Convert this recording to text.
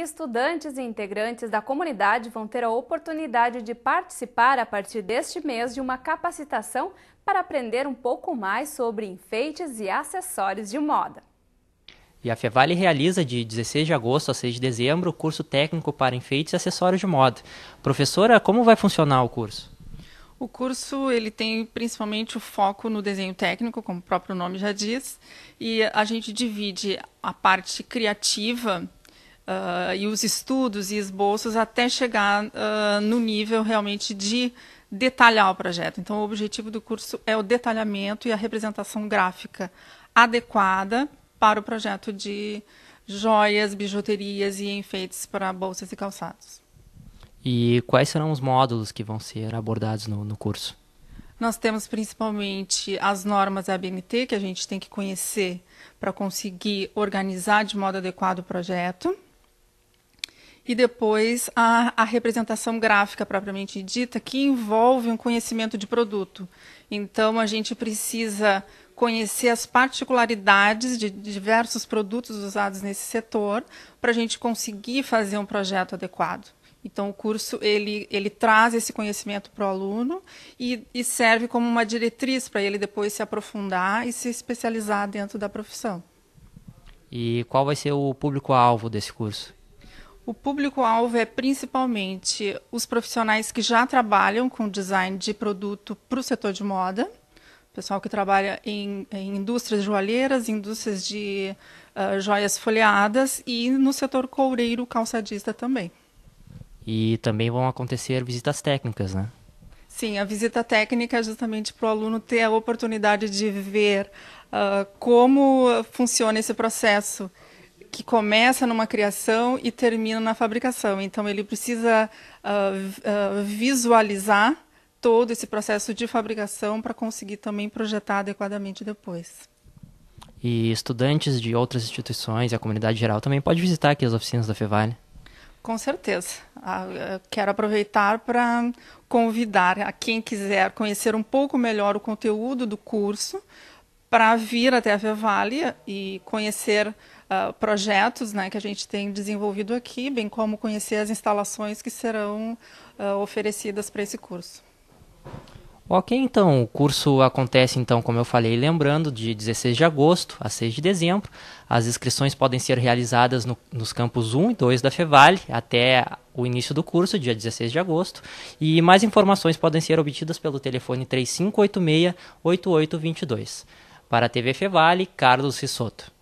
estudantes e integrantes da comunidade vão ter a oportunidade de participar a partir deste mês de uma capacitação para aprender um pouco mais sobre enfeites e acessórios de moda. E a Fevale realiza de 16 de agosto a 6 de dezembro o curso técnico para enfeites e acessórios de moda. Professora, como vai funcionar o curso? O curso ele tem principalmente o foco no desenho técnico, como o próprio nome já diz, e a gente divide a parte criativa uh, e os estudos e esboços até chegar uh, no nível realmente de detalhar o projeto. Então, o objetivo do curso é o detalhamento e a representação gráfica adequada para o projeto de joias, bijuterias e enfeites para bolsas e calçados. E quais serão os módulos que vão ser abordados no, no curso? Nós temos principalmente as normas ABNT, que a gente tem que conhecer para conseguir organizar de modo adequado o projeto e depois a, a representação gráfica propriamente dita, que envolve um conhecimento de produto. Então, a gente precisa conhecer as particularidades de diversos produtos usados nesse setor para a gente conseguir fazer um projeto adequado. Então, o curso ele, ele traz esse conhecimento para o aluno e, e serve como uma diretriz para ele depois se aprofundar e se especializar dentro da profissão. E qual vai ser o público-alvo desse curso? O público-alvo é principalmente os profissionais que já trabalham com design de produto para o setor de moda, pessoal que trabalha em, em indústrias joalheiras, indústrias de uh, joias folheadas e no setor coureiro calçadista também. E também vão acontecer visitas técnicas, né? Sim, a visita técnica é justamente para o aluno ter a oportunidade de ver uh, como funciona esse processo que começa numa criação e termina na fabricação. Então, ele precisa uh, uh, visualizar todo esse processo de fabricação para conseguir também projetar adequadamente depois. E estudantes de outras instituições e a comunidade geral também pode visitar aqui as oficinas da Fevale? Com certeza. Ah, quero aproveitar para convidar a quem quiser conhecer um pouco melhor o conteúdo do curso, para vir até a Fevalia e conhecer uh, projetos né, que a gente tem desenvolvido aqui, bem como conhecer as instalações que serão uh, oferecidas para esse curso. Ok, então, o curso acontece, então, como eu falei, lembrando, de 16 de agosto a 6 de dezembro. As inscrições podem ser realizadas no, nos campos 1 e 2 da Fevale até o início do curso, dia 16 de agosto, e mais informações podem ser obtidas pelo telefone 3586-8822. Para a TV Fevale, Carlos Rissoto.